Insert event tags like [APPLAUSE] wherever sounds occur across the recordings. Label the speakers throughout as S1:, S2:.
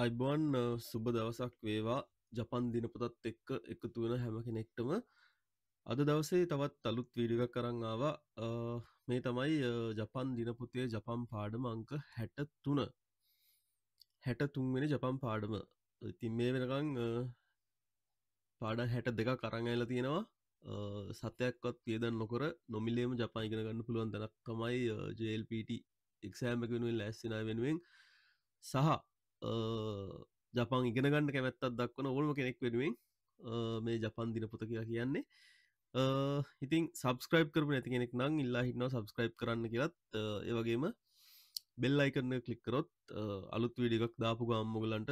S1: අයිබෝන් uh, සුබ දවසක් වේවා ජපන් දිනපතත් එක්ක එකතු වෙන හැම කෙනෙක්ටම අද දවසේ තවත් අලුත් වීඩියක් කරන්නාව uh, මේ තමයි uh, ජපන් දිනපුතිය ජපන් පාඩම අංක හැට තුන හැට තුන්වෙන ජපන් පාඩම ඉතින් මේ වෙනකං පාඩ හැට දෙක කරංගල තියෙනවා සතයක්වත් පියදන් නොකර නොමිලේම ජපන් ඉගෙන ගන්න පුළුවන් දැනක් තමයි ජල්පට එක්සෑම එක වෙනුවෙන් ලැස්සිනා වෙනුවෙන් සහ ජපන් ඉගෙනගන්න කැමැත්තත් දක්වන ඕල්ම කෙනෙක් වෙනුවෙන් මේ ජපන් දිනපුත කියලා කියන්නේ ඉතින් සබස්ක්‍රයිබ් කරම ඇති කෙනෙක් නං ඉල්ලා හිටනවා සබස්ක්‍රයිබ් කරන්න කියලත් ඒවගේම බෙල්ලයි කරන කලික්කරොත් අලුත් විඩිගක් දාපු ගම්මගලන්ට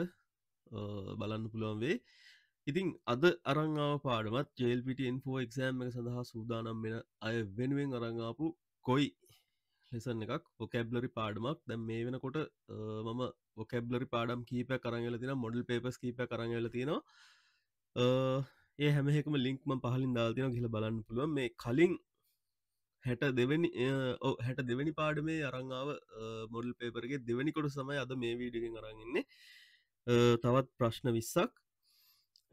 S1: බලන්න පුළුවන් වේ ඉතිං අද අරංාව පාඩමත් ජල්පිට ඉන්ෆෝ එක්ෂෑම් එක සඳහා සූදානම් වෙන අය වෙනුවෙන් අරංාපු කොයි ලෙසන් එකක් ොකැබ්ලරි පාඩමක් දැම් මේ වෙනකොට මම ොකැබ්ලරි පාඩම් කීපය කරංගල තින මොඩල් පේපස් කීපය කරංගල තියෙනවා ඒ හැමෙකම ලින්ක්ම පහලින් දාල්තින කියල බලන්න පුළුවන් මේ කලින් හැට දෙවැනි හැට දෙවැනි පාඩමේ අරංාව මොඩල් පේපරගේ දෙවැනිකොට සමයි අද මේ වීඩිගෙන් අරගන්නේ තවත් ප්‍රශ්න විස්සක්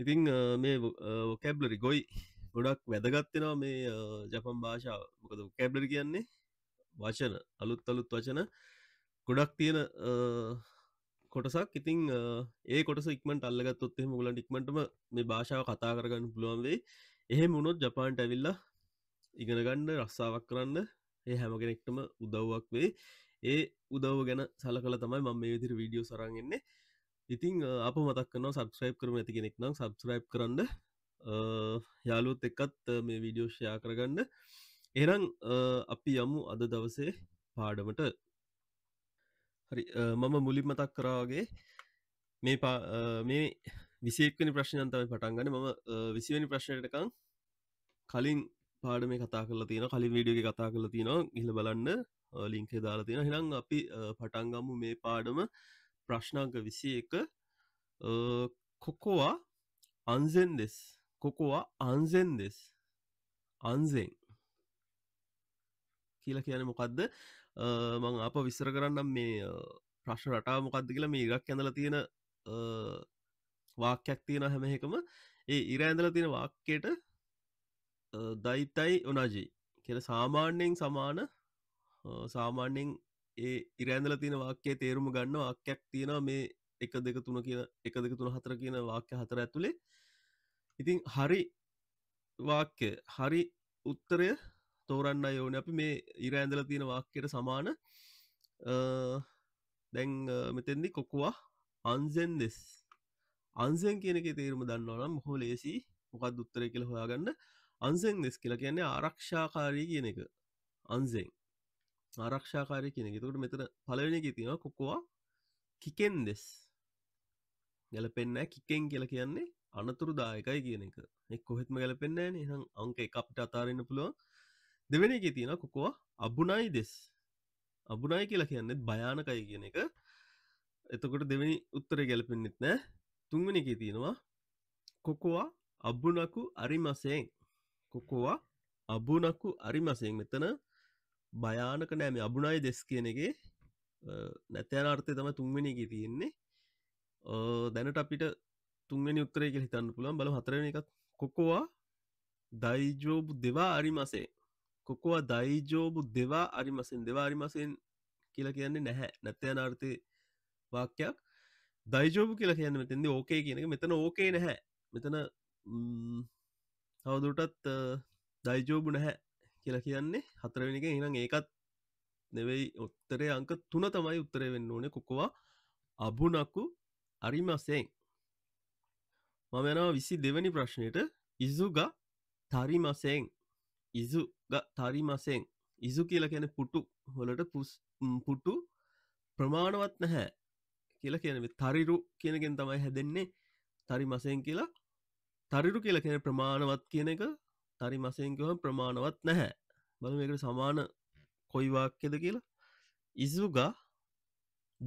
S1: ඉතිං මේ කැබ්ලරි ගොයි ගොඩක් වැදගත්වෙනවා මේ ජපන් භාෂාව මොකද කැබ්ලරි කියන්නේ වචන අලුත් අලුත් වචන ගොඩක් තියෙන කොටසක් ඉතිං ඒ කොට ඉක්මට අල්ලගත්තොත් එෙම ගලන් ඉක්මටම මේ භාෂාව කතා කරගන්න පුළුවන්වෙයි එහෙ මුණොත් ජපාන්ට ඇවිල්ලා ඉගෙනගන්න රස්සාාවක් කරන්න ඒ හැම කෙනෙක්ටම උදව්වක් වේ ඒ උදව් ගැන සලකල තමයි මම මේ විදිර වීඩියෝ සරන්ගන්නේ ඉතිං අප මතක්න සබස්ක්‍රයිප් කරම ඇති කෙනෙක් නම් සබස්ක්‍රයිප් කරන්න යාලුත් එක්කත් මේ වීඩියෝෂයා කරගන්න එරං අපි යමු අද දවසේ පාඩමට හරි මම මුලින් මතක් කරාගේ මේ පා මේ විසේක්කනි ප්‍රශ්නයන්තමයි පටන්ගන්න මම විසිවනි ප්‍රශ්නයටකං කලින් පාඩ මේ කතා කල තින කලින් වීඩියගේ කතා කල තින ඉල බලන්න ලිංකේ දාලා තියෙන හිනම් අපි පටන්ගමු මේ පාඩම ප්‍රශ්නාංක විසි එක කොකෝවා අන්සෙන් දෙෙස් කොකෝවා අන්සෙන් දෙෙස් අන්සෙන් කියලා කියන මොකක්ද මං අප විස්සර කරන්නම් මේ ප්‍රශ්න රටා මොකක්ද කියලා මේ ඉරක් ඇඳල තියෙන වාක්‍යයක් තියෙන හැම එකම ඒ ඉර ඇඳල තියෙන වාක්කයට දයිතයි ඕනාජී කියල සාමාන්‍යයෙන් සමාන සාමාන්‍යෙන් ඒ ඉරෑඳල තියෙන වාක්‍යය තේරුම ගන්න වාක්‍යයක් තියෙනවා මේ එක දෙක තුන කියන එක දෙක තුන හතර කියන වාක්‍ය හතර ඇතුළේ ඉතින් හරි වාක්‍ය හරි උත්තරය තෝරන්න යෝන අපි මේ ඉර ඇඳල තියෙන වාක්කයට සමාන දැන් මෙතෙදි කොකුවා අන්සෙන් දෙෙස් අන්සෙන් කියනක තේරුම දන්නවනම් හෝ ලේසි මොකක් දුත්තර කියල හොයාගන්න අන්සෙන් දෙෙස් කියලා කියන්නේ ආරක්ෂාකාරී කියන එක අන්සෙන් ආරක්ෂාකාරය කියන එකතුකට මෙතර පලවෙෙන තිෙන කොකවා කිකෙන් දෙෙස් ගැලපෙන්න කිකෙන් කියලා කියන්නේ අනතුරුදායකයි කියන එක එක් කොහෙත්ම ගැලපෙන්න්නේ නිහං අංක එකප්ට අතාරන්න පුළුවන් දෙවැනි එක තියෙන කොකෝ අබුණයි දෙස් අබුණයි කියලා කියන්නෙත් භයානකයි කියන එක එතකොට දෙවැනි උත්තර ගැලපෙන්න්නෙත් නෑ තුන්වැනි එක තියෙනවා කොකෝවා අබුණකු අරිමසයෙන් කොකෝවා අබුණකු අරිමසයෙන් මෙතන භයානක නෑම අබුණයි දෙස් කියන එක නැතෑන අර්ථය තම තුන්වෙනි එක තියෙන්නේ දැනට අපිට තුන්වැනි උත්තරය එක හිතන්න පුළන් බල හතරන එකත් කොකෝවා දයිජෝබ් දෙවා අරිමසේ කොකවා දයිජෝබු දෙවා අරිමසෙන් දෙවා අරිමසෙන් කියලා කියන්නේ නැහැ නැත්තයන අර්ථය වාක්‍යයක් දයිජෝබු කියලා කියන්න මෙතෙද ඕකේ කියන මෙතන ඕකේ නැහැ මෙතන තවදුරටත් දයිජෝබු නැහැ කියලා කියන්නේ හතරවෙනික ඉනම් ඒකත් නෙවෙයි ඔත්තරේ අංක තුන තමයි උත්තරය වෙන්න ඕනේ කොකවා අබුනකු අරිමසෙන් මම යනවා විසි දෙවැනි ප්‍රශ්නයට ඉසුග තරිමසෙන් ඉසු තරිමසෙන් ඉසු කියලා කියන පුටු හොලට පුටු ප්‍රමාණවත් නැහැ කියලා කියන තරිරු කියනගෙන් තමයි හැදෙන්නේ තරි මසයෙන් කියලා තරිරු කියලා කියන ප්‍රමාණවත් කියන එක තරි මසයෙන්කම ප්‍රමාණවත් නැහැ බල මේකට සමාන කොයිවාක්‍යද කියලා ඉසුග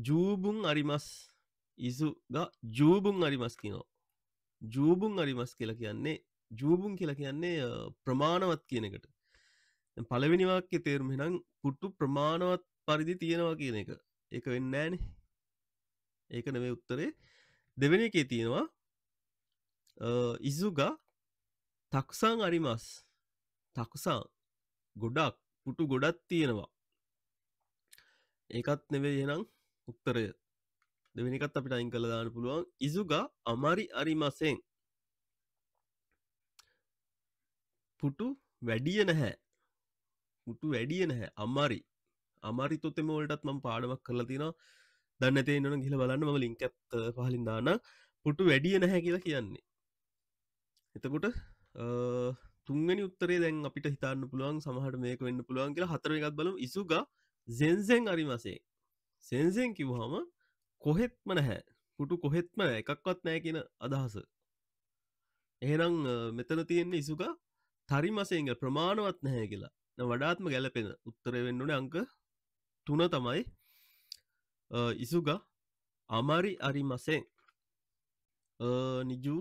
S1: ජූබුන් අරිමස් ඉසුග ජූබුන් අරිමස් කියනෝ ජූබුන් අරිමස් කියලා කියන්නේ ජූබුන් කියලා කියන්නේ ප්‍රමාණවත් කියනකට පලවෙනිවාක්‍ය තේරුම හෙනම් පුට්ටු ප්‍රමාණවත් පරිදි තියෙනවා කියන එක ඒක වෙන්නෑන ඒක නෙවේ උත්තරේ දෙවෙන එකේ තියෙනවා ඉසුග තක්සං අරිමස් තකුසා ගොඩක් පුටු ගොඩක් තියෙනවා ඒකත් නෙවේ එනම් උත්තරය දෙවෙනිකත් අපිට අයින් කළ දාන පුළුවන් ඉසුග අමරි අරිමසෙන් පුටු වැඩිය නැහැ පුටු වැඩිය නැහැ අම්මාරි අමාරි තොතෙම ඔලටත් මම පාඩමක් කරලා තින දන්නතේ න ගිල බලන්න ම ලින්කත් පහලින් දාන පුටු වැඩිය නැහැ කියලා කියන්නේ එතකොට තුන්ගනි උත්තරේ දැන් අපිට හිතන්න පුළුවන් සමහට මේක වෙන්න පුළුවන් කියලා හතර එකත් බලම් ඉසුග සෙන්සෙන් අරිමසේ සෙන්සෙන් කිව්හම කොහෙත්ම නැහැ පුටු කොහෙත්ම එකක්වත් නෑ කියන අදහස එහෙනම් මෙතන තියෙන්නේ ඉසුකා තරිමසේග ප්‍රමාණවත් නැහැ කියලා වඩාත්ම ගැලපෙන උත්තර වෙන්නුන අංක තුන තමයි ඉසුග අමරි අරිමසේ නිජු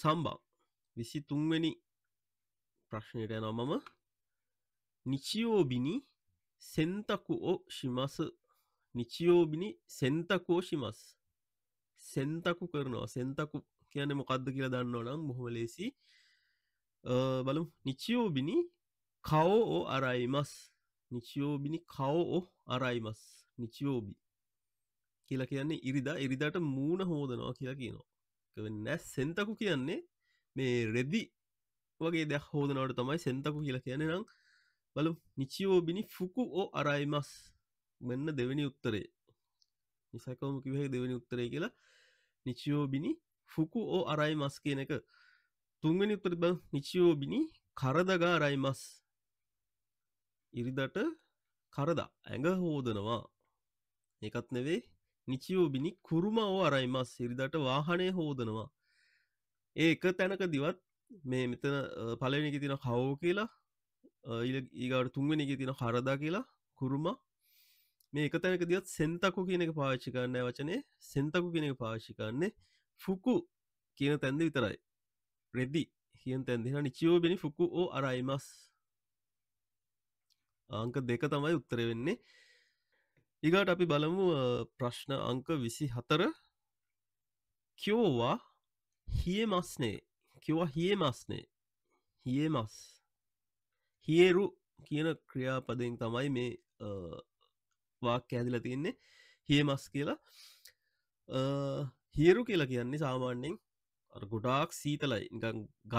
S1: සම්බා විසි තුන්වැනි ප්‍රශ්නයට යනමම නිචියෝබිනි සෙන්තකු ඕ ශිමස නිචියෝබිනි සෙන්තකෝ ශිමස් සෙන්තකු කරනවා සෙන්තකු කියන මොකක්ද කියලා දන්නවනම් බොහොම ලේසි බලු නිචියෝබිනි කවෝ ඕ අරයිමස් නිචියෝබිනි කවෝ ඕ අරයිමස් නිචියෝබි කියලා කියන්නේ ඉරිදා ඉරිදාට මූුණ හෝදනවා කියලා කියනවා නැ සෙන්තකු කියන්නේ මේ රෙදි වගේ දැ හෝදනවට තමයි සෙන්තකු කියලා කියන්නේ නම් බලු නිචියෝබිනි ෆුකු ඕ අරයිමස් මෙන්න දෙවැනි උත්තරේ නිසකවම කිවහ දෙවැනි උත්තරේ කියලා නිචියෝබිනි ෆුකු ඕ අරයි මස් කියන එක තුන්වැනි උත්තරිබ නිචියෝබිනි කරදගා රයිමස් ඉරිදට කරදා ඇඟ හෝදනවා එකත් නෙවේ නිචියෝබිනි කුරුමාව අරයිමස් ඉරිදට වාහනය හෝදනවා ඒක තැනක දිවත් මේ මෙතන පලවෙනික තින කවෝ කියලා ඒගට තුන්වෙනික තින හරදා කියලා කුරුමා මේ එක තැනක දිවත් සෙන්තකු කියන එක පාච්චිකරන්නය වචනේ සෙන්තකු කියෙන එක පාශිකන්නේ ෆුකු කියන තැන්ද විතරයි レディ කියන තැන්දිෙන නිචියෝබෙනි ෆුකු ඕ අරයිමස් අංක දෙක තමයි උත්තර වෙන්නේ ඉගට අපි බලමු ප්‍රශ්න අංක විසි හතර කියෝවා හිය මස්නේ කිවා හිය මස්නේ හිය මස් හියරු කියන ක්‍රියාපදෙන් තමයි මේ වාක් ඇදිල තියන්නේ හිය මස් කියලා හියරු කියලා කියන්නේ සාමාන්‍යෙන් ගොඩාක් සීතලයි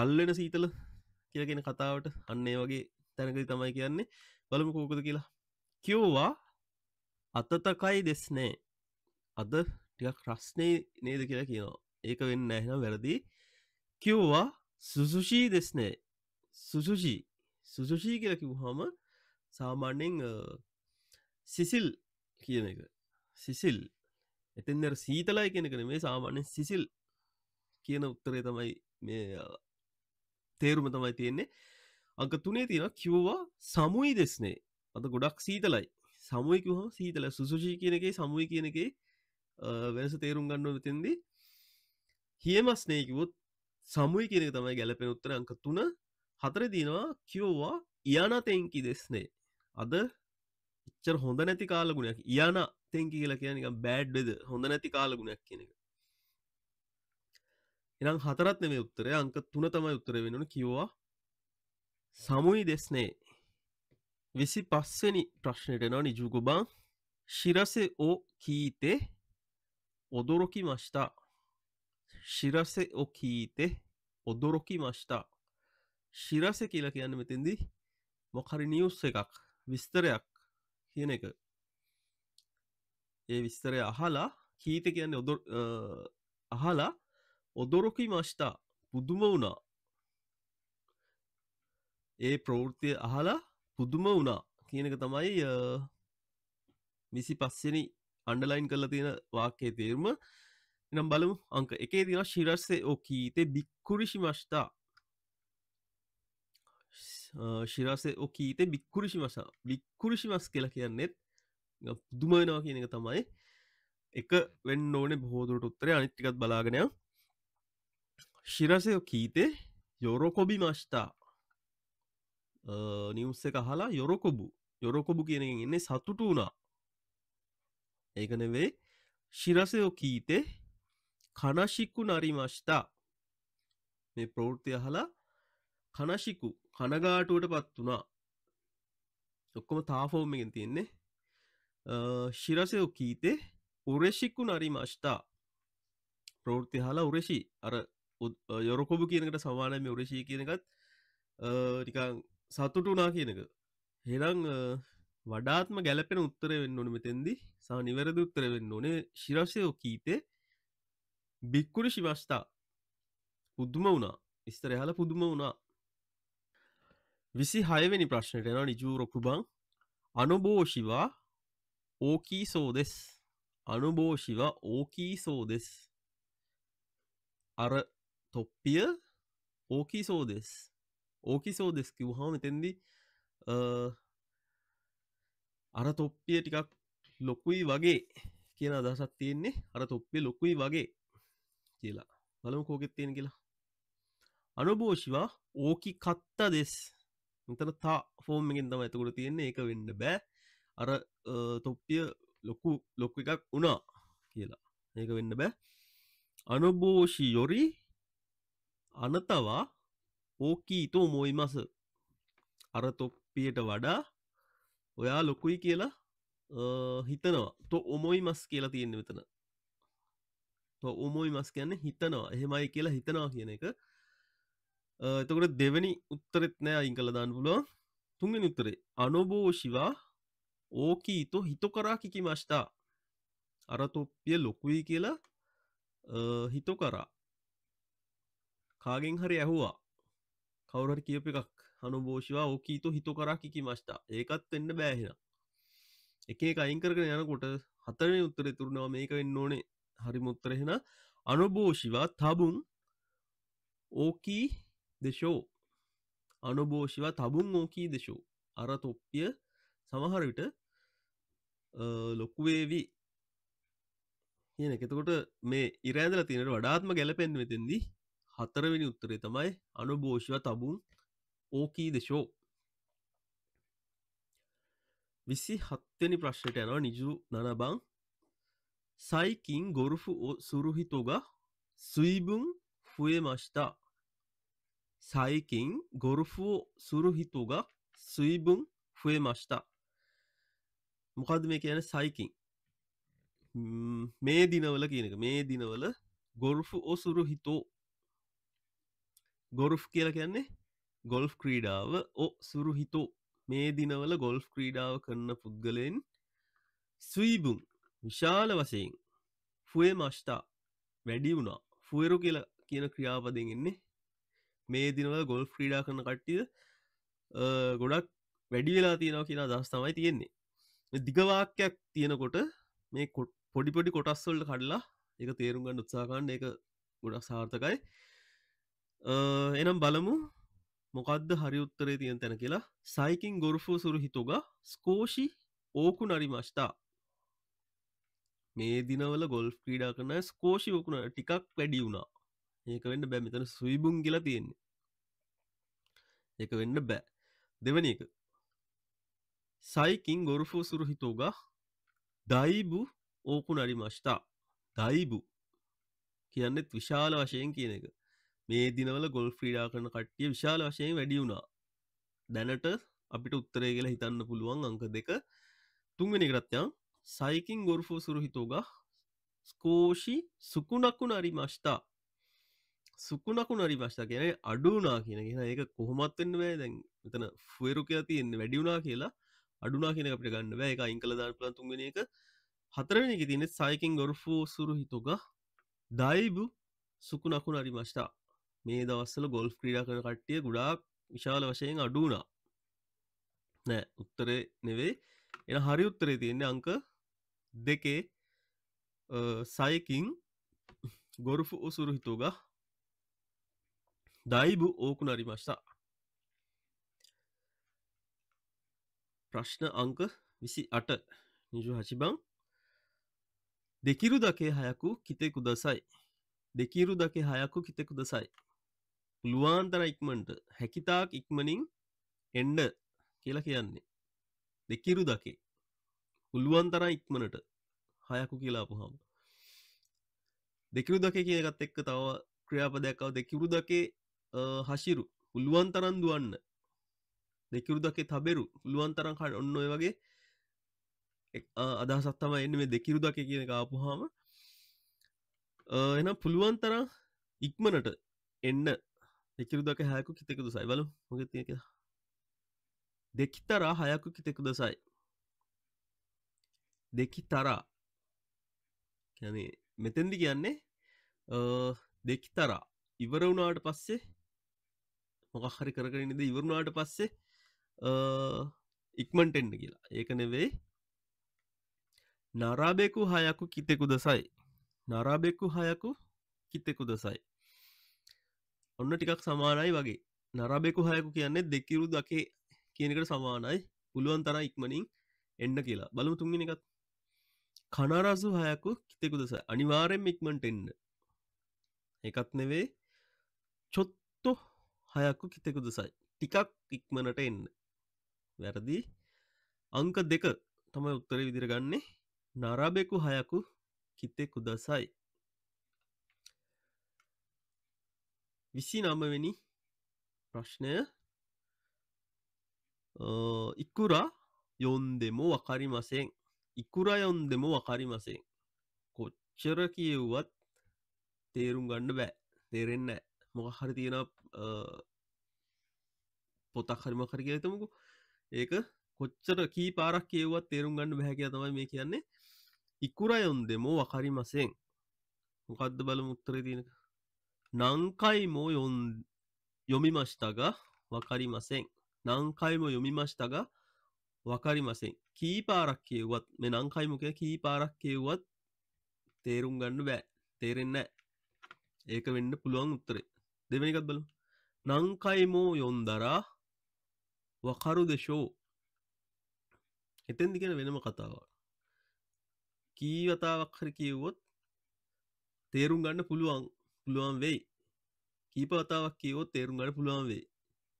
S1: ගල්ලෙන සීතල කියගෙන කතාවට අන්නේ වගේ තැනකරි තමයි කියන්නේ බලමු කෝකද කියලා කිව්වා අතතකයි දෙස්නේ අද ටිකක් රස්නේ නේද කියලා කියනවා ඒක වෙන්න ඇහෙන වැරදි කිව්වා සුසුෂී දෙස්නේ සුසුෂී සුසුෂී කියලා කිව්හම සාමාන්‍යෙන් සිසිල් කියන එක සිසිල් එතින්දර සීතලයි කියෙනකන මේ සාමාන්‍යෙන් සිසිල් කියන උත්තරේ තමයි මේ තේරුම තමයි තියෙන්නේ අංක තුනේ තියෙන කිව්වා සමුයි දෙස්නේ අද ගොඩක් සීතලයි සමුයිකහ සීතල සුසුෂී කියනගේ සමුයි කියනගේ වෙනස තේරුම් ගන්නව තින්දි හියමස්නයකිවොත් සමුයි කියනක තමයි ගැලපෙන උත්තර අංක තුන හතර දිනවා කියෝවා යානා තැන්කි දෙස්නේ අද එච්චර හොඳ නැති කාලගුණයක් යාන තැන්කි කියලා කියනක බෑඩ්ඩද හොඳ නැති කාලගුණයක් කියන එක එනම් හතරත් නෙමේ උත්තරය අංක තුන තමයි උත්තර වෙනන කිව්වා සමුයි දෙස්නේ විසි පස්සනි ප්‍රශ්නයට එනවා නිජුගුබං ශිරසේ ඕ කීතේ ඔදොරොකි මෂ්ටා ශිරසේ ඕ කීතේ ඔදොරොකි මෂ්ටා ශිරස කියලා කියන්න මෙතින්දි මොකරි නිියස් එකක් විස්තරයක් කියන එක ඒ විස්තරය අහලා කීත කියන්නේ ඔදො අහලා 驚きました。පුදුම වුණා. ඒ ප්‍රවෘතිය අහලා පුදුම වුණා කියනක තමයි විසි පස්සෙනි අන්ඩලයින් කරලා තියෙන වාක්‍යය තේරුම නම් බලමු අංක එකේ දින ශිරස්සේ ඕකීතේ බික්කුරිෂි මස්්ටා ශිරසේ ඕකීතේ බික්කුරිෂි මස බික්කුරිෂි මස් කියලා කියන්නෙත් පුදුමයනවා කියන එක තමයි එක වෙන්න ඕනේ බහෝදුරට උත්තරේ අනිත්තිකත් බලාගෙනයක් 知らせを聞いて喜びました。නිවස්ස එක හලා යොරොකොබු යොරොකොබු කියෙනෙන් එන්නේ සතුට වුණා ඒකනවේ ශිරසයෝ කීතේ කනශික්කු නරිමශ්තා මේ ප්‍රෝෘතිය හලා කනශිකු කනගාටුවට පත් වුණා ඔක්කොම තාෆෝම් එකෙන් තියෙන්නේ ශිරසයෝ කීතේ උරෙශික්කු නරිමශ්තා ප්‍රෝෘති හලා උරෙශි අර යොරකොබු කියනකට සමානය යුරශී කියනකත් ටිකං සතුට වනා කියනක හෙරං වඩාත්ම ගැලපෙන උත්තර වෙන්න ඕන මෙතෙන්දි සහ නිවැරදි උත්තර වෙන්න ඕනේ ශිරසයෝ කීතේ බික්කුර ශිවස්ථා පුද්දුම වුණා ඉස්තරහල පුදුම වුණා විසි හයවැනි ප්‍රශ්නයට එන නිජූරොකුබං අනුබෝෂිවා ඕකී සෝදෙස් අනුබෝෂිවා ඕකී සෝදෙස් අර තොප්පිය ඕකී සෝදෙස් ඕකි සෝදෙස් කිව්හම මෙතෙන්දි අර තොප්පිය ටිකක් ලොකුයි වගේ කියන අදසත් තියෙන්නේ අර තොප්පේ ලොකුයි වගේ කියලා බලමු කෝකෙත් තියෙන කියලා අනුභෝෂිවා ඕකි කත්තා දෙස් මෙතන තා ෆෝර්ම්මගෙන් තම ඇතකොට තියෙන්නේ එක වෙන්න බෑ අර තොප්පිය ලොකු ලොකු එකක් වුණා කියලා ඒක වෙන්න බෑ අනුභෝෂි යොරි あなたは大きいと思います。අර තොප්පියට වඩා ඔයා ලොකුයි කියලා හිතනවා තො ඔමොයි මස් කියලා තියෙන වෙතන තො ඔමොයි මස් කියන්න හිතනවා එහෙමයි කියලා හිතනවා කියන එක එතකොට දෙවැනි උත්තරෙත් නෑ අයින් කළ දාන්න පුළුවන් තුන්ගෙන උත්තරේ අනොබෝෂිවා ඕකීතු හිතු කරා කිකි මස්්ටා අර තොප්පිය ලොකුයි කියලා හිතු කරා කාගෙන් හරි ඇහුවා කවුරට කියප එකක් හනුබෝෂවා ඕකීතු හිතු කරා කිකි මස්්ටා ඒකත් එන්න බෑහෙන එකේ අයින් කරගෙන යනකොට හතරන උත්තර තුරනවා මේක වෙන්න ඕනේ හරි මුත්තරහෙන අනුබෝෂිවා තබුන් ඕකී දෙශෝ අනුබෝෂිවා තබුන් ඕකී දෙශෝ අර තොප්පිය සමහරවිට ලොකුවේවි කියන එකතකොට මේ ඉරෑදල තිනට වඩාත්ම ගැලපෙන් වෙතෙදී හතරවෙනි උත්තරේ තමයි අනුභෝෂව තබුන් ඕකී දෙශෝ විසි හත්වනි ප්‍රශ්නයට යනවා නිජු නනබං සයිකින් ගොරුෆු සුරුහිතෝග සුයිබුන් ෆුයමස්ථා සයිකින් ගොරුෆු සුරුහිතෝග සුයිබුන් ෆුයමස්ථා මොකද මේ කියන සයිකින් මේ දිනවල කියනක මේ දිනවල ගොරුෆු ඔසුරු හිතෝ ගොරුෆ් කියල කියන්නේ ගොල්ෆ් ක්‍රීඩාව ඕ සුරු හිතෝ මේ දිනවල ගොල්ෆ් ක්‍රීඩාව කරන්න පුද්ගලයෙන් ස්වීබුම් විශාල වසයෙන් ෆුවේ මෂ්ටා වැඩි වුණා ෆුවරු කියල කියන ක්‍රියාපදගෙන්නේ මේ දිනවල ගොල් ක්‍රීඩා කරන කට්ටිය ගොඩක් වැඩි වෙලා තියෙනවා කියලා දස් තමයි තියෙන්නේ දිගවාක්‍යයක් තියෙනකොට මේ පොඩිපොඩි කොටස්වල්ට කඩලා එක තේරුම්ගන්න උත්සාකාන්න එක ගොඩක් සාර්ථකයි එනම් බලමු මොකක්ද හරි උත්තරේ තියන් තැන කියලා සයිකින් ගොරුෆෝ සුරු හිතුග ස්කෝෂි ඕකු නරිමශ්තා මේ දිනවල ගොල් ක්‍රීඩා කරන ස්කෝෂි ඕකුන ටිකක් වැඩි වුණා ඒක වෙන්න බෑ මෙතන සුයිබුන් කියලා තියෙන්නේ එක වෙන්න බෑ දෙවන එක සයිකින් ගොරුෆෝ සුරු හිතෝග දයිබු ඕකු නරිමශ්තා දයිබු කියන්නෙත් විශාල වශයෙන් කියන එක මේ දිනවල ගොල් ්‍රීඩා කරන කට්ටිය විශාල වශයෙන් වැඩි වුණා දැනට අපිට උත්තරේ කියලා හිතන්න පුළුවන් අංක දෙක තුන්වෙනි කරත්යන් සයිකින් ගොල්ෆෝ සුරුහිතෝග ස්කෝෂි සුකුණක්කු නරි මෂ්ටා සුකුණකු නරි මෂ්ටා කියන අඩුනා කියන කියෙන ඒක කොහොමත්වෙන්න බෑ දැන් මෙතන ෆුවරු කියලා තියෙන්නේ වැඩිවුනා කියලා අඩුනා කියන අපට ගන්න බෑ එක අයින් කළ දාන පුලන් තුන්ගෙන එක හතරවෙනි එක තින සයිකින් ගොල්ෆෝ සුරුහිතෝග දයිබු සුකුණකු නරි මෂ්ටා මේ දවස්සල ගොල්් ක්‍රීඩා කර කට්ටිය ගුඩාක් විශාල වශයෙන් අඩුනා නෑ උත්තරේ නෙවේ එන හරි උත්තරේ තියෙන්නේ අංක දෙකේ සයකින් ගොරුෆු ඔසුරු හිතුග දයිබු ඕකු නරිමස්තා ප්‍රශ්න අංක විසි අට නිජු හචිබං දෙකිරු දකේ හයකු කිතෙකු දසයි දෙකිරු දකේ හයකු කිතෙකු දසයි පුළුවන්තර ඉක්මන්ට හැකිතාක් ඉක්මනින් එන්ඩ කියලා කියන්නේ දෙකිරු දකේ පුළුවන්තර ඉක්මනට හයකු කියලාපුහම් දෙකිරු දක කියගත් එක්ක තව ක්‍රියාපදයක්කාව දෙකිරු දකේ හසිරු පුළුවන්තරන් දුවන්න දෙකිරු දකේ තබෙරු පුළුවන්තරන් කට ඔන්න ඔය වගේ අදහසත්තම එන්න මේ දෙකිරු දක කියන කාපුහාම එනම් පුළුවන්තරම් ඉක්මනට එන්න එකරු දක හයකු කිතෙකු දුසයි බලු මොක තියක දෙකි තරා හයකු කිතෙකු දසයි දෙකි තරා කැනේ මෙතැන්දි කියන්නේ දෙකි තරා ඉවර වුණාට පස්සේ මොක හරි කරකරන්නද ඉවරුණාට පස්සේ ඉක්මන්ටෙන්ඩ කියලා ඒක නෙවෙයි නරාබෙකු හයකු කිතෙකු දසයි නරාබෙකු හයකු කිතෙකු දසයි ඔන්න ටිකක් සමානයි වගේ නරබෙකු හයකු කියන්නේ දෙකිරු දකේ කියනකට සමානයි පුළුවන් තර ඉක්මනින් එන්න කියලා බලමු තුන්ගෙන එකත් කනරසු හයකු කිතෙකු දෙස අනිවාරෙන් ඉක්මට එන්න එකත් නෙවේ චොත්තු හයකු කිතෙකු දෙසයි ටිකක් ඉක්මනට එන්න වැරදි අංක දෙක තමයි උත්තර විදිරගන්නේ නරබෙකු හයකු කිතෙකු දසයි විසි නම්මවෙනි ප්‍රශ්නය ඉක්කුරා යොන් දෙම වකරි මසෙන් ඉක්කුරා යොන් දෙම වකරි මසෙන් කොච්චර කියව්වත් තේරුම් ගණ්ඩ බෑ තේරෙන්න මොක හරි තියෙන පොතක් හරිම කර කියතමකු ඒක කොච්චර කී පාරක් කියවත් තේරුම් ගණඩ බැහැක තමයි මේ කියන්නේ ඉක්කුරා යොන් දෙම වකරි මසෙන් මොකක්ද බල මුත්තර තියෙනක 何回も読みましたが、わかりません。何回も読みましたが、わかりません。කීපාරක් කියවත් මේ නංකයිමක කීපාරක් කියවත් තේරුම් ගන්න බෑ තේරෙන්න ඒක වෙන්න පුළුවන් උත්තරේ දෙවැනිකත් බලු නංකයිමෝ යොන්දරා වකරු දෙශෝ එතෙන්දිගෙන වෙනම කතාව කීවතාවක් හරි කියවොත් තේරුම් ගන්න පුළුවන් පුළුවන් වෙයි කීපවතාවක් කියවෝ තේරුම්ගට පුළුවන් වේ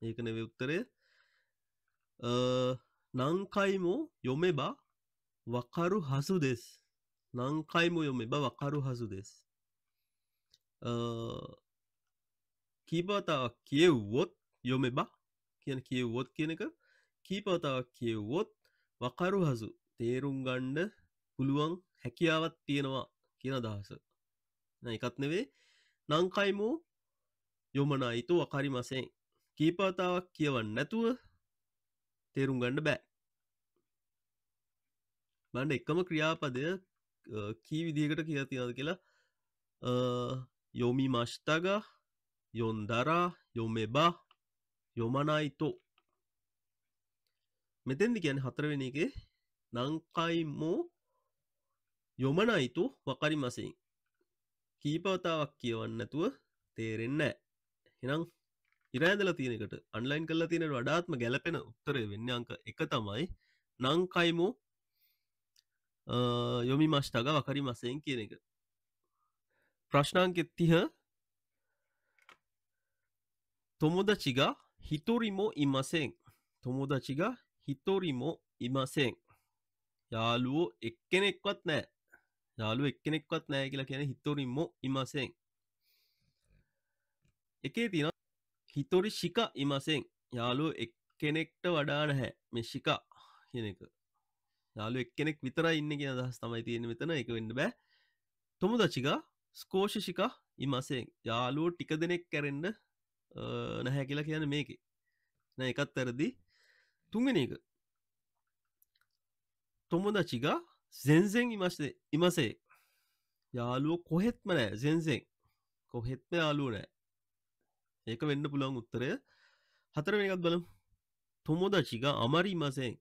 S1: ඒකන උත්තරය නංකයිමෝ යොමෙබා වකරු හසු දෙෙස් නංකයිමෝ යොමෙබ වකරු හසු දෙෙස් කීපවතාවක් කියව්වොත් යොමෙබා කියන කියව්වොත් කියන එක කීපවතාවක් කියව්වොත් වකරු හසු තේරුම් ගණ්ඩ පුළුවන් හැකියාවත් තියෙනවා කියන අදහස එකත් නෙවේ 何回も読まないとわかりません。キーパータワーキヤワンナトゥ තේරුම් ගන්න බෑ. මන්න එකම ක්‍රියාපදය කී විදිහකට කියලා තියෙනවද කියලා යොමි මෂ්ටග යොන්දරා යොමෙබා යොමනයිතෝ මෙතෙන්දි කියන්නේ හතරවෙනි එකේ නංකයිමෝ යොමනයිතෝ වකරිමසෙන් කීපවතාවක් කියවන්නතුව තේරෙන්න හෙනම් ඉරෑදල තියනකට අන්ලයින් කල්ලා තියෙන වඩාත්ම ගැලපෙන උත්තරය වෙන්න අංක එක තමයි නංකයිමෝ යොමි මෂ්ටග වකරි මසයෙන් කියන එක ප්‍රශ්නාංක තිහ තොමුදචිග හිතොරිමෝ ඉමසෙන් තොමුදචිග හිතොරිමෝ ඉමසෙන් යාලුවෝ එක්කෙනෙක්වත් නෑ යාලු එක්කෙනෙක්වත් නෑ කියලා කියන හිතොරින්ම ඉමසෙන් එකේ තියෙන හිතොරි ශික ඉමසෙන් යාලු එක්කෙනෙක්ට වඩා නැහැ මේ ශික කියන එක යාලු එක්කෙනෙක් විතර ඉන්න කියෙන දහස් තමයි තියෙන මෙතන එක වෙන්න බෑ තුමු දචිකා ස්කෝෂිෂික ඉමසෙන් යාලුවෝ ටික දෙනෙක් කැරෙන්ඩ නැහැ කියලා කියන මේක නෑ එකත් ඇරදි තුන්ගෙන එක තොමදචිගා 全然いまして、いません。යාළුවෝ කොහෙත්ම නෑ සෙන්සෙන් කොහෙත්ම යාලුව නෑ ඒක වෙන්න පුළුවන් උත්තරය හතර වෙනකත් බලම් තුමෝදචික අමරී මසෙන්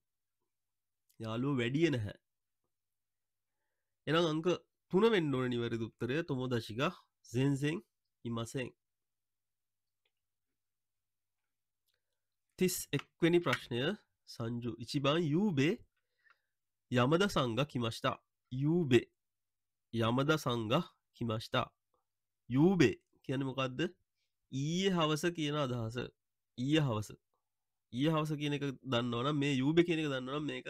S1: යාලුව වැඩිය නැහැ එනම් අංක තුන වෙන්න ඕන නිවැරදි උත්තරය තුමෝදචික සෙන්සෙන් ඉමසෙන් තිස් එක්වැනි ප්‍රශ්නය සංජු ඉචිබන් යූබේ 山田さんが来ました。ゆうべ。山田さんが来ました。ゆうべ කියන්නේ මොකක්ද? ඊයේ හවස කියන අදහස. ඊයේ හවස. ඊයේ හවස කියන එක දන්නවනම් මේ යූබේ කියන එක දන්නවනම් මේක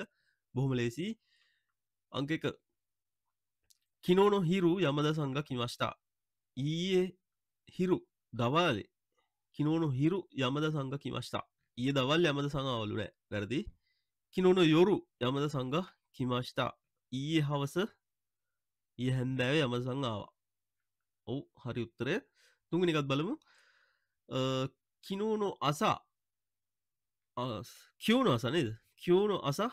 S1: බොහොම ලේසි. අංක 1. කිනෝ no hiru yamada san ga kimashita. ඊයේ hiru දවල්ේ කිනෝ no hiru yamada san ga kimashita. ඊයේ දවල් යමද සං ආවලු නෑ. වැරදි. කිනෝ no yoru yamada san ga 来ました。ඊයේ හවස ඒ හැන්දෑව යම සංආවා ඔවු හරි උත්තරය තුගෙන එකත් බලමු කිනෝනො අසා කියෝනො අසනේද කියෝනො අසා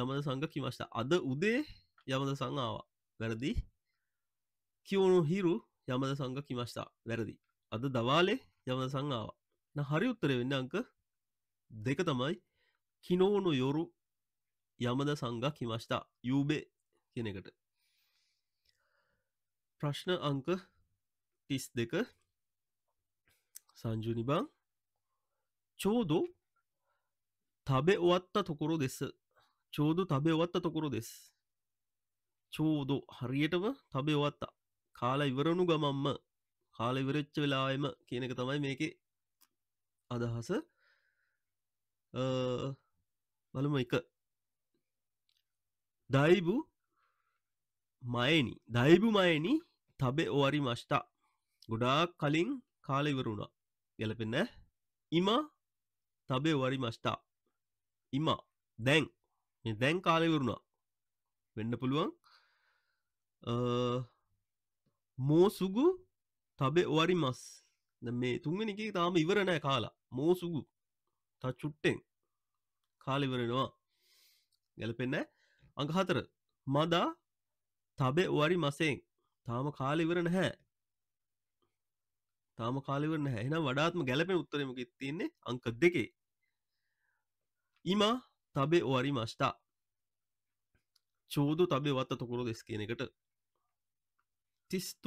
S1: යමද සංග කිමශ්ට අද උදේ යමද සංආවා වැරදි කියෝනු හිරු යමද සංග කිමශ්තා වැරදි අද දවාලේ යමද සංආවා හරි උත්තර වෙන්න අංක දෙක තමයි කිනෝනු යොරු 山田さんが来ました。ゆうべ、けねがる。ප්‍රශ්න අංක තිස් දෙක සංජුනිබං චෝදෝ තබේ ඔවත්ත තොකොරෝ දෙස චෝදු තබේ ඔවත්ත තොකොරෝ දෙස් චෝදෝ හරියටම තබේ ඔවත්තා කාලා ඉවරණු ගමම්ම කාල ඉවරච්ච වෙලායම කියන එක තමයි මේකේ අදහස බලම එක දයිබු මයනි දයිබු මයනි තබේ ඕවරි මෂ්ටා ගොඩාක් කලින් කාලෙවරුණා ගැලපෙන්න ඉම තබේ වරි මෂ්ටා ඉම දැන් දැන් කාලෙවරුණා වෙන්න පුළුවන් මෝසුගු තබේ වරි මස් මේ තුන්ගෙනක තාම ඉවරණෑ කාලා මෝසුගු තච්චුට්ටෙන් කාලෙවරෙනවා ගැලපෙන්නෑ අඟහතර මදා තබේ වරි මසෙන් තාම කාලිවර නැහැ තාම කාලිවර නැහැ එහෙනම් වඩාත්ම ගැලපෙන උත්තරේ මොකෙත් තියෙන්නේ අංක දෙකේ ඉමා තබේ වරි මස්ටා චෝදු තබේ වත්ත තොකුරු දෙස් කියන එකට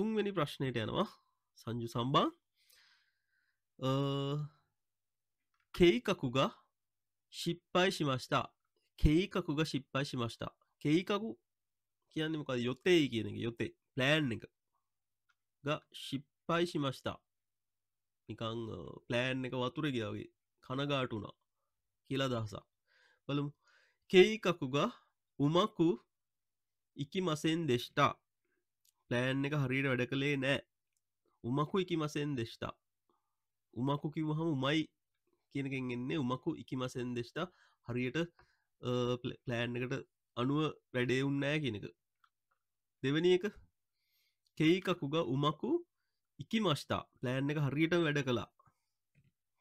S1: 33 වෙනි ප්‍රශ්නයට යනවා සංජු සම්බා කෙයි කකුගා 失敗しました計画が失敗しました。計画 කියන්නේ මොකද යොතේ කියන එක යොතේ ප්ලෑන් එක が失敗しました。නිකං ප්ලෑන් එක වතුර ගියාවගේ කනගාටුනා කියලා දහසා. බලමු කෙයිකකුග උමකු ඉකි මසෙන් දෙෂ්ටා ප්ලෑන් එක හරියට වැඩ කළේ නෑ උමකු ඉකි මසෙන් දෙෂ්ටා උමකු කිවහම උමයි කියනකෙන් එන්නේ උමකු ඉකි මසෙන් දෙෂ්ටා හරියට ප්ලෑන් එකට අනුව වැඩේ උන්නෑ කියනක දෙවැනි එක කෙයිකකුග උමකු ඉකි මස්්තා ප්ලෑන් එක හරියට වැඩ කළා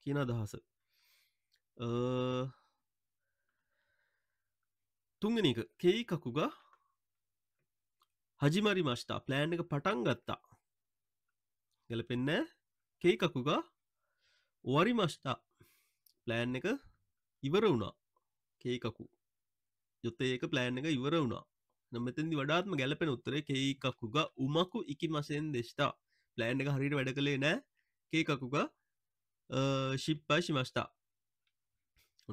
S1: කියන අදහස තුංගන එක කෙයිකකුග හජිමරි මස්්ටා ප්ලෑන් එක පටන් ගත්තා ගැලපෙන්න කෙයිකකුග වරි මස්්ටා ප්ලෑන් එක ඉවර වුණා කේකු යොතඒක ප්ලෑන් එක ඉවර වුණා නමතැදි වඩාත්ම ගැලපෙන උත්තරේ කේකකුග උමකු ඉකි මසයෙන් දෙෂ්ටා ප්ලෑන්් එක හරිට වැඩ කළේ නෑ කේකකුග ශිප්පා ශිමස්ටා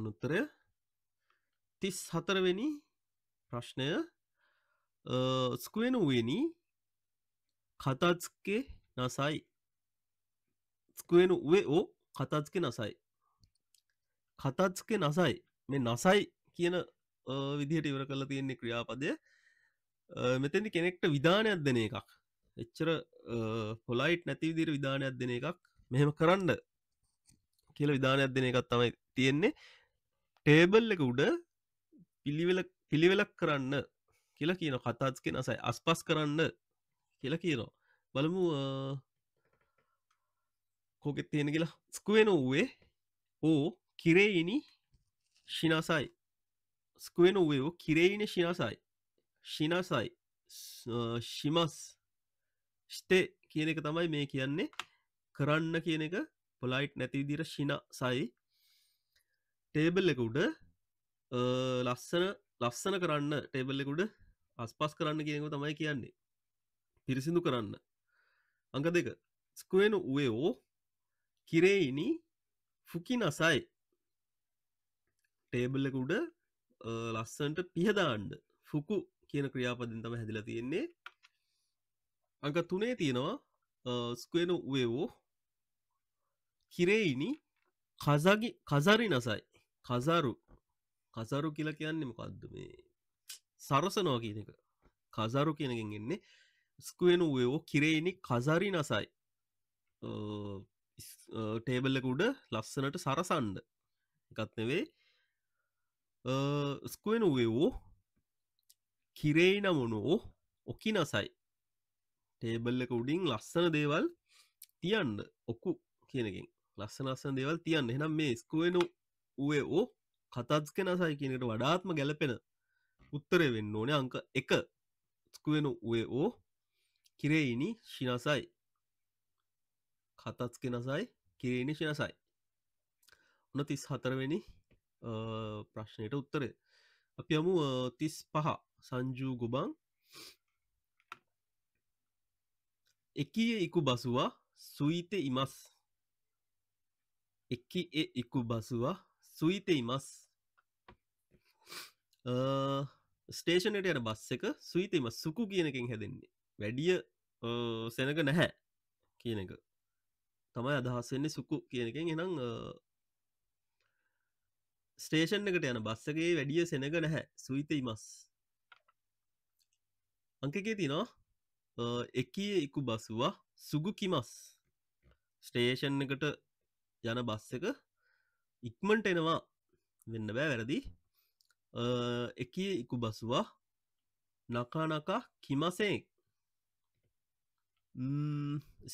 S1: උනුත්තරය තිස් හතරවෙනි ප්‍රශ්නය ස්කුවෙන වුවනි කතාත්ස්කේ නසයි ස්කුවෙන වේ ඕ කතාත්ස්ක නසයි කතාත්ස්ක නසයි මේ නසයි කියන විදිහට ඉවර කරලා තියෙන්නේ ක්‍රියාපදය මෙතැදි කෙනෙක්ට විධානයක් දෙන එකක් එච්චර පොලයිට් නැති විදිර විධානයක් දෙන එකක් මෙහෙම කරන්න කියල විධානයක් දෙන එකත් තමයි තියෙන්නේ ටේබල් එක උඩ පිළිවෙල පිළිවෙලක් කරන්න කියලා කියන කතාත්ක නසයි අස්පස් කරන්න කියලා කියනවා බලමු කෝකෙත් තියෙන කියලා ස්කුවෙන වූවේ ඕ කිරේනි しなさい。机の上をきれいにしなさい。しなさい。します。して කියන එක තමයි මේ කියන්නේ කරන්න කියන එක පොලයිට් නැතිවිදිර ශින සයි ටේබල් එක උඩ ලස්සන ලස්සන කරන්න ටේබල් එක උඩ අස්පස් කරන්න කියනක තමයි කියන්නේ පිරිසිදු කරන්න අඟ දෙක ස්කුවෙන උවේ ඕ කිරෙයිනි ෆුකි නසයි ටේබල්ලකුඩ ලස්සන්ට පිහදාන්ඩ ෆුකු කියන ක්‍රියාපදින් තම හැදිල තියෙන්නේ අංක තුනේ තියෙනවා ස්කේන වේවෝ හිරෙයිනි කසගි කසරි නසයි කසරු කසරු කියල කියන්නේ මොකක්ද මේ සරසනවා කියන එක කසරු කියනකින් එන්නේ ස්කුවෙනු වයෝ කිරේනි කසරි නසයි ටේබල්ලකුඩ ලස්සනට සරසන්ඩ එකත්නෙවේ 少への上をきれいなものを置きなさい。テーブル එක උඩින් ලස්සන දේවල් තියන්න ඔකු කියනකින් ලස්සන අස්සන දේවල් තියන්න එනම් මේ ස්කුවෙන ඌේ ඕ කතත්ස්ක නසයි කියනට වඩාත්ම ගැලපෙන උත්තරය වෙන්න ඕනේ අංක එක ස්කුවෙන ඌේ ඕ කිරෙයිනි ශිනසයි කතත්ස්ක නසයි කිරෙයිනි ශිනසයි උන තිස් හතරවෙනි ප්‍රශ්නයට උත්තරය අපි යමු තිස් පහ සංජූ ගුබන් එකය ඉකු බසුවා සුයිත ඉමස් එකි එ ඉකු බසුවා සුයිත ඉමස් ස්ටේෂනට යට බස් එක සුවිතම සුකු කියනකින් හැදෙන්නේ වැඩිය සැනක නැහැ කියන එක තමයි අදහස්සන්නේ සුකු කියනකින් එනම් ස්ටේෂන් එකට යන බස්සගේ වැඩිය සෙනග නැහැ සුවිතයි මස් අංකකේ තිනවා එකේ එකු බසුවා සුගු කිමස් ස්ටේෂන් එකට යන බස් එක ඉක්මන්ට එනවා වෙන්න බෑ වැරදි එකේ එකු බසුවා නකානකා කිමසේ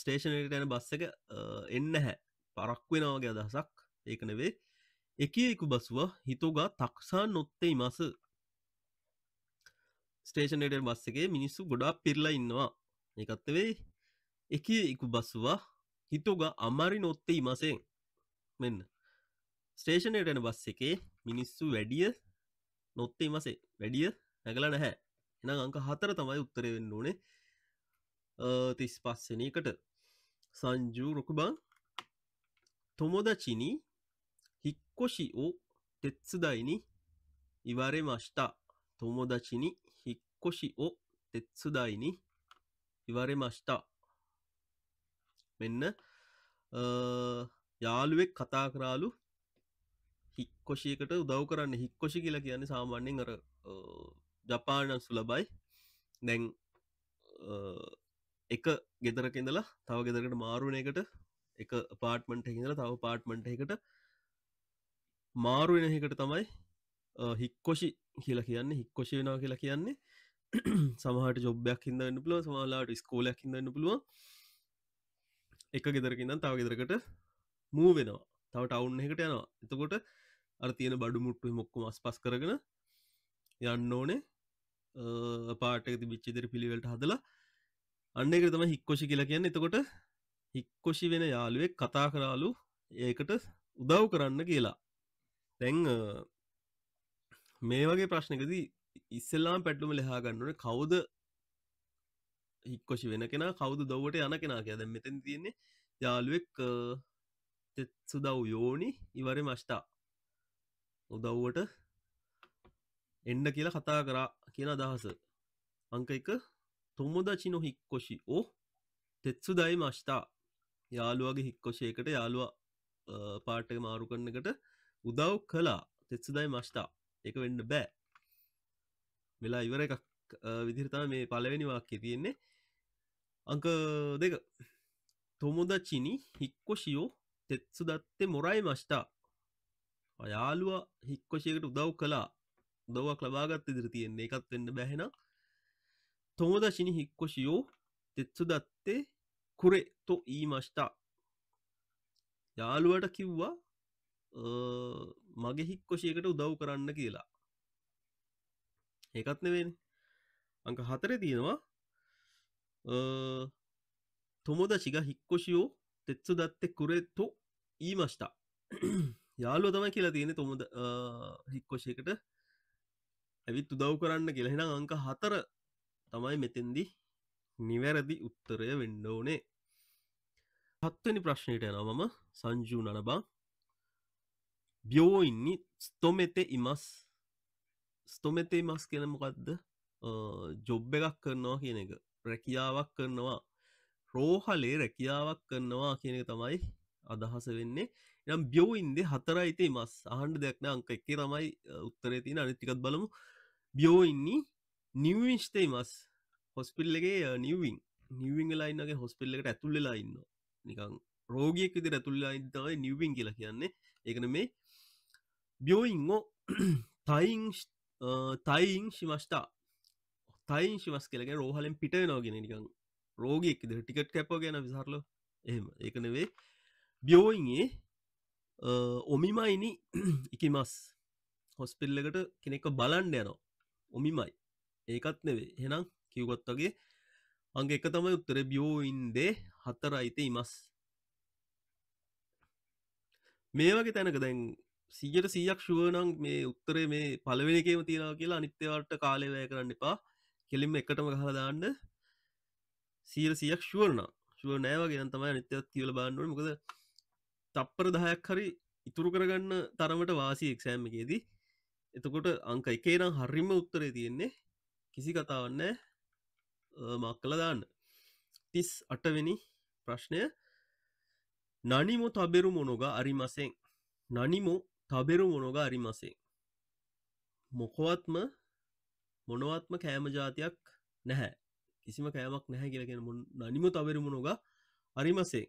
S1: ස්ටේෂනට යන බස්ස එක එන්න හැ පරක්වෙනවාගේ අදහසක් ඒකනවේ එකෙකු බසුව හිතෝගා තක්ෂා නොත්තේ මස ස්ටේෂනට බස් එකේ මිනිස්සු ගොඩා පිරලා ඉන්නවා එකත්තවෙයි එක එකු බස්සවා හිතෝගා අමරි නොත්තේ මසේ මෙන්න ස්ටේෂනයටන බස් එකේ මිනිස්සු වැඩිය නොත්තේ මසේ වැඩිය නැගල නැහැ එන අංක හතර තමයි උත්තරය වෙන්න ඕනේ තිස් පස්සනයකට සංජූ රොකුබන් තොමොද චිනී 引っ越しを手伝いに言われました。友達に引っ越しを手伝いに言われました。මෙන්න යාළුවෙක් කතා කරාලු හික්කොෂයකට උදව් කරන්න හික්කොෂි කියලා කියන්න සාමාන්‍යෙන් අර ජපානන් සුලබයි දැන් එක ගෙදරකෙදලා තව ගෙදරකට මාරුණයකට එක පාට්මට හිදලා තව පාට්මට එකට මාරුවෙන එකට තමයි හික්කොෂි කියලා කියන්නේ හික්කොෂ වෙනවා කියලා කියන්නේ [CLEARS THROAT] සමහට ජොබ්යක් හිදන්න පුළුව සමාලාට ස්කෝලයක් හිදන්න පුළුව එක ගෙදරකින්න තව ගෙදරකට මූ වෙනවා තව ටවුන් එකට යනවා එතකොට අර තියෙන බඩු මුට්ටුව මොක්කම අස් පස් කරගෙන යන්න ඕනේ පාටක බිච්චිදර පිළිවෙලට හදලා අන්න එක තම හික්කොෂි කියලා කියන්න එතකොට හික්කොෂි වෙන යාළුවෙක් කතා කරාලු ඒකට උදව් කරන්න කියලා දැන් මේ වගේ ප්‍රශ්නකදී ඉස්සල්ලාම පැටලුම ලෙහා ගන්නට කවුද හික්කොෂි වෙන කෙන කවුද දවට යන කෙනා කියද මෙතැන් තියෙන්නේ යාලුවෙක් සුදව් යෝනි ඉවර මෂ්ටා උදව්වට එන්න කියලා කතා කරා කියන අදහස අංක එක තුමුදචි නො හික්කොෂි ඕ තෙත්සු දයි මෂ්ටා යාළුවගේ හික්කොෂයකට යාළුව පාටක මාරු කරන්නකට උදව් කලා තෙත්සුදයි මෂ්ටා එක වෙන්න බෑ වෙලා ඉවර එකක් විදිරතා මේ පලවෙනි වාක්‍ය තියෙන්නේ අංක දෙක තොමුදචිනි හික්කොෂියෝ තෙත්සු දත්තේ මොරයි මෂ්ටා අයාලුව හික්කොෂයකට උදව් කලා දවක් ලබාගත් ඉදිරි තියෙන්නේ එකත් වෙන්න බැහෙන තොමදශිනි හික්කොෂියෝ තෙත්සු දත්තේ කුරේ තො ඊමෂ්ටා යාළුවට කිව්වා මගේ හික්කොෂයකට උදව් කරන්න කියලා ඒකත් නෙවෙන් අංක හතර තියෙනවා තොමොදශික හික්කොෂියෝ තෙත්සු දත්තෙ කුරෙත්තු ඊමෂ්ටා යාලුව තමයි කියලා තියෙන තොමද හික්කොෂයකට ඇවිත් උදව් කරන්න කියලහෙන අංක හතර තමයි මෙතෙන්දි නිවැරදි උත්තරය වෙන්න ඕනේ හත්වනි ප්‍රශ්නයට යනමම සංජූ නනබා 病院に勤めています。勤めています කියන මොකක්ද? ජොබ් එකක් කරනවා කියන එක. රැකියාවක් කරනවා. රෝහලේ රැකියාවක් කරනවා කියන එක තමයි අදහස වෙන්නේ. නම් බියෝයින්ද හතරයිතේ මස් අහන්ඩ දෙයක්න අංක එකේ තමයි උත්තරේ තින අනිතිකත් බලමු බියෝයින්නේ නිවවිංශ්තේ මස් හොස්පිල්ලගේ නිවින් නිවිං ලයින්නගේ හොස්පිල්ලකට ඇතුල්ලලා ඉන්න නිකං රෝගියක විදි ඇතුල්ලා ඉදයි නිවින් කියලා කියන්නේ ඒකන මේ 病院を退院し、退院しました。තයින් ශිමස් කලගෙන රෝහලෙන් පිට නෝගෙන නිකං රෝගෙක් දෙ ටිකට් කැපෝ ගැන විසාරල එම ඒකනවේ බියෝයින්ගේ ඔමිමයිනි එකමස් හොස්පිල්ලකට කෙනෙක්ක බලන්ඩ යනවා ඔමිමයි ඒකත් නෙවේ හෙනම් කිව්ගොත් වගේ අංග එක තම උත්තර බියෝයින්දේ හතර අයිත ඉමස් මේ වගේ තැනක දැන් සීජට සීයක් ශුවනං මේ උත්තරේ මේ පලවෙනිකේම තියෙනවා කියලා අනිත්‍යවට කාලවය කරන්න එපා කෙලින්ම එකටම හලදාන්න සීර සියක් ශුවන ශුව නෑවගෙන තමයි නිත්‍යත් කියල බාන්නුව මොකද තප්පර දහයක් හරි ඉතුරු කරගන්න තරමට වාසි එක්ෂෑම්මකේදී එතකොට අංක එකේනම් හරිම උත්තරේ තියෙන්නේ කිසි කතාවන්න මක් කළ දාන්න තිස් අටවෙනි ප්‍රශ්නය නනිමෝ තබෙරු මොනොග අරිමසෙන් නනිමෝ 食べるものがありません。මොකොවත්ම මොනවත්ම කෑම ජාතියක් නැහැ කිසිම කෑමක් නැහැ කියලගෙන නනිම තවරමුණුග අරිමසේ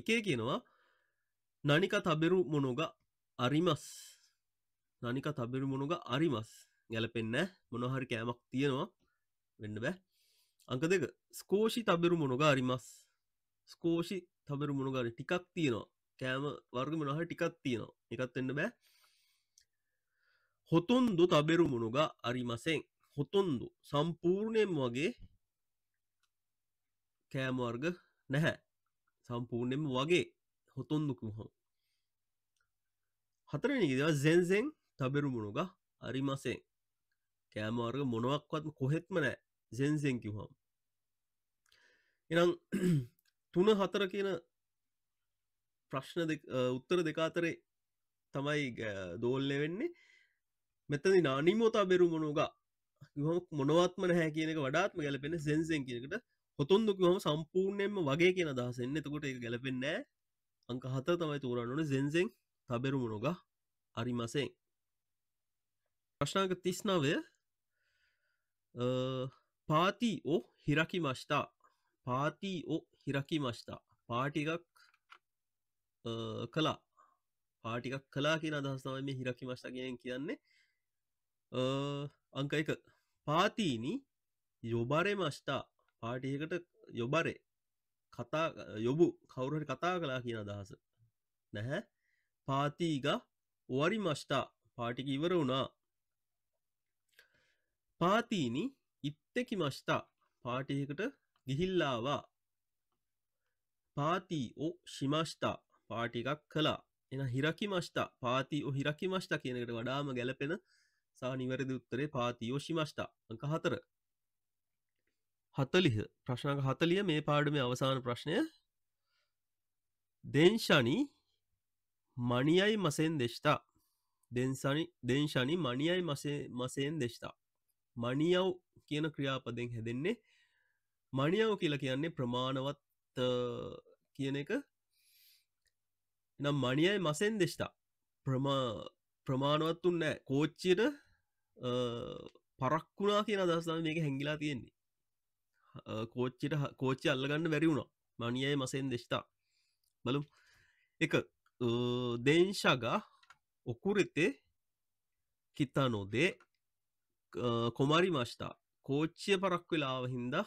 S1: එකේ කියනවා නනික තබෙරු මොනොග අරිමස් නනික තබෙරු මොනොග අරිමස් ගැලපෙන්න මොනොහරි කෑමක් තියෙනවා වෙන්න බෑ අංක දෙක ස්කෝෂි තබෙරු මොනොග අරිමස් ස්කෝෂි තබෙරු මොනොගරි ටිකක් තියෙනවා කෑම වර්ග මනහ ටිකත් තියෙනවා එකත් එන්න බෑ හොතොන්දු තබෙරු මුණුග අරිමසෙන් හොතොන්දු සම්පූර්ණයෙන් වගේ කෑමවර්ග නැහැ සම්පූර්ණයම වගේ හොතොන්දුකුහෝ හතරනිද ජෙන්සෙන් තබෙරු මුණුග අරිමසෙන් කෑමවර්ග මොනවක්වත්ම කොහෙත්ම නෑ ජෙන්සෙන් කිවහම් එනම් [CLEARS THROAT] තුන හතර කියන ප්‍රශ්න උත්තර දෙකාතරේ තමයි දෝල්ල වෙන්නේ මෙතදි නානිමෝතා බෙරු මොනුග මොනවත්ම නැහැ කියනක වඩාත්ම ගැලපෙන සෙන්සෙන් කියකට හොතුන්දුක හම සම්පූර්ණයෙන්ම වගේ කියන දහසෙන්න්න එතකොට එක ගැලපෙන්නෑ අංක හත තමයි තෝරන්නන සෙන්සෙන් තබෙරු මොනුග අරිමසෙන් ප්‍රශ්නාක තිස්නාවය පාති ඕ හිරකි මස්්ටා පාති ඕ හිරකි මස්්ටා පාටිකක් කලා පාටිකක් කලා කියෙන අදහස්ථාව මේ හිරකි මශ්ට කියෙන් කියන්නේ අංක එක පාතිීනි යොබරය මෂ්ටා පාටියකට යොබරේ කතා යොබු කවුරට කතා කලා කියන අදහස නැහැ පාතිීග වරි මෂ්ටා පාටික ඉවර වුණා පාතිීනි ඉත්තකි මෂ්ටා පාටියකට ගිහිල්ලාවා පාතිී ඕ ශිමෂ්ටා පාටිකක් කලා එන හිරකි මෂ්ටා පාතිෝ හිරකි මෂ්ට කියනකට වඩාම ගැලපෙන සා නිවැරදි උත්තරේ පාතියෝෂි මෂ්ටා අංක හතර හතලිහ ප්‍රශ්නක හතලිය මේ පාඩුම අවසාන ප්‍රශ්නය දෙංශනි මණියයි මසෙන් දෙෂ්ටා දෙන්සනි දෙංශනි මණියයි මසයෙන් දෙෂ්ටා මණියව් කියන ක්‍රියාපදෙන් හැදෙන්නේ මණියව් කියලා කියන්නේ ප්‍රමාණවත් කියන එක නම් මනියයි මසෙන් දෙෂ්ටා ප්‍රමා ප්‍රමාණවත්තුන්න කෝච්චියට පරක්කුණා කියන අදස්ථාව මේක හැඟිලා තියෙන්නේ කෝච්චිට කෝච්චි අල්ලගන්න වැැරි වුණා මනියයි මසෙන් දෙෂ්ටා බලු එක දේංශගා ඔකුරෙතේ කිතා නොදේ කොමරි මෂ්ටා කෝච්චිය පරක් වෙලාව හින්දා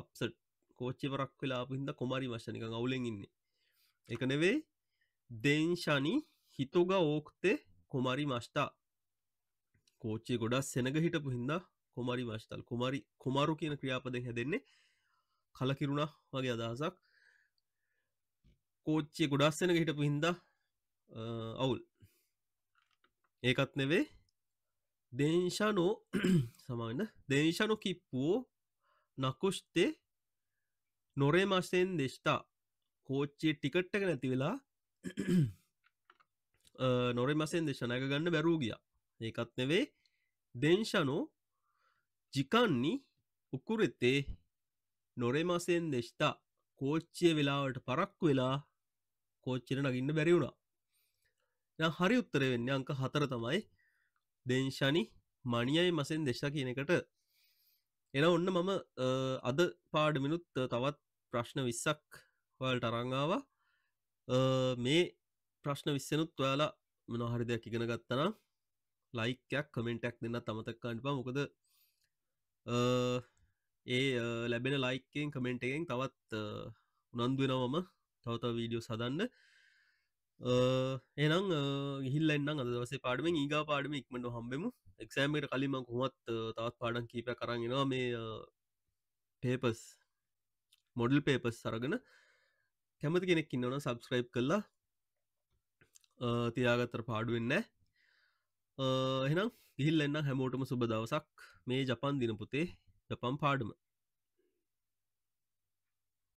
S1: අප්සට් කෝච්චි පරක් වෙලා හිද කොමරි මශ්නික අවුලෙන් ඉන්නේ えかねべ、電車に人が多くて困りました。කෝච්චය ගොඩා සෙනග හිටපු හින්ද කොමරි මශ්තල් කොමරි කොමාරු කියන ක්‍රියාපදෙන් හැදෙන්නේ කලකිරුණා වගේ අදහසක් කෝච්චය ගොඩා සෙනග හිටපු හින්ද අවුල් ඒකත් නෙවේ දේශනෝ [CLEARS THROAT] සමාන්න දේශනු කිප්පුෝ නකුෂ්තේ නොරේ මශයෙන් දෙෂ්ටා කෝච්චේ ටිකට්ටක නැති වෙලා [CLEARS THROAT] නොරෙ මසෙන් දෙශනක ගන්න බැරූ ගිය ඒකත් නෙවේ දෙංශනෝ ජිකන්නේ උකුරෙත්තේ නොරෙමසෙන් දෙෂ්තා කෝච්චිය වෙලාවට පරක්කු වෙලා කෝච්චිර නගින්න බැරිවුණා හරි උත්තර වෙන්න අංක හතර තමයි දෙංශනි මණියයි මසෙන් දෙශා කියන එකට එන ඔන්න මම අද පාඩමිනුත් තවත් ප්‍රශ්න විස්සක් හොල් ටරංාව මේ ප්‍රශ්න විස්සනුත් ඔයාලා මනහරි දෙයක් ඉගෙන ගත්තනම් ලයිකයක් කමෙන්ටක් දෙන්න තමතක්කාන්න පා මොකද ඒ ලැබෙන ලයිකෙන් කමෙන්ටෙන් තවත් උනන්දුවෙනවම තවත වීඩියෝ සදන්න එනම් ගිල්ලන්න අද දවසේ පාඩුවෙන් ඒගා පාඩම ඉක්මට හම්බෙමු එක්සෑමට කලින්ම කොමත් තවත් පාඩන් කීපය කරගෙනවා මේ පේපස් මොඩල් පේපස් සරගෙන කැමති කෙනෙක් ඉන්නවන සබස්ක්‍රයිබ් කරලා තියාගත්තර පාඩුවෙන්න එහෙනම් ඉහිල් එන්න හැමෝටම සුබ දවසක් මේ ජපන් දිනපුතේ ජපම් පාඩුම